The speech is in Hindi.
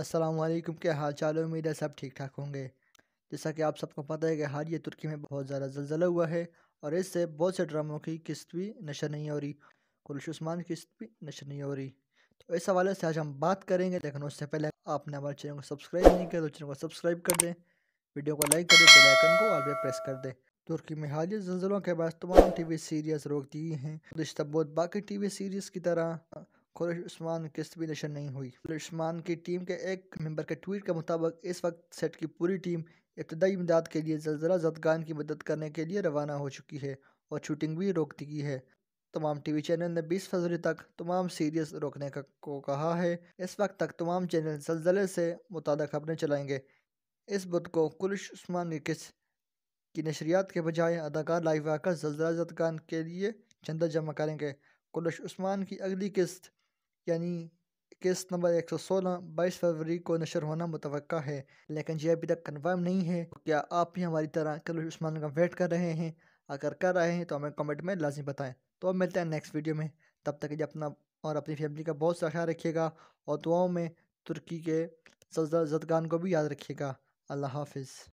असलम के हाल चाल उम्मीद है सब ठीक ठाक होंगे जैसा कि आप सबको पता है कि हाल ये तुर्की में बहुत ज़्यादा जलजला हुआ है और इससे बहुत से ड्रामों की किस्त भी नशर नहीं हो रही कुलश उस्मान की किस्त भी नशर नहीं हो रही तो इस हवाले से आज हम बात करेंगे लेकिन उससे पहले आपने हमारे चैनल को सब्सक्राइब नहीं किया तो चैनल को सब्सक्राइब कर दें वीडियो को लाइक करें बेलाइकन को और प्रेस कर दें तुर्की में हालिया जलजलों के बाद तमाम टी वी सीरीज़ रोक दिए हैं गुजशत बहुत बाकी टी वी सीरीज़ की तरह खुरश उस्मान की किस्त भी नशर नहीं हुई उस्मान की टीम के एक मेंबर के ट्वीट के मुताबिक इस वक्त सेट की पूरी टीम इब्तदाई इमदाद के लिए जल्जला जदगान की मदद करने के लिए रवाना हो चुकी है और शूटिंग भी रोक दी है तमाम टीवी चैनल ने 20 फरवरी तक तमाम सीरीज रोकने का को कहा है इस वक्त तक तमाम चैनल जल्जले से मुतद खबरें चलाएंगे इस बुध को कुलश उस्मान की किस की नशरियात के बजाय अदाकार लाइव आकर जल्जला जदगान के लिए चंदा जमा करेंगे कुलश उस्मान की अगली किस्त यानी केस नंबर एक सौ सोलह बाईस फरवरी को नशर होना मुतवक है लेकिन ये अभी तक कन्फर्म नहीं है तो क्या आप भी हमारी तरह कल उस्मान का वेट कर रहे हैं अगर कर रहे हैं तो हमें कमेंट में लाजमी बताएं तो अब मिलते हैं नेक्स्ट वीडियो में तब तक ये अपना और अपनी फैमिली का बहुत सा ख्याल रखिएगा और दुआओं में तुर्की के जदगान को भी याद रखिएगा अल्लाह हाफिज़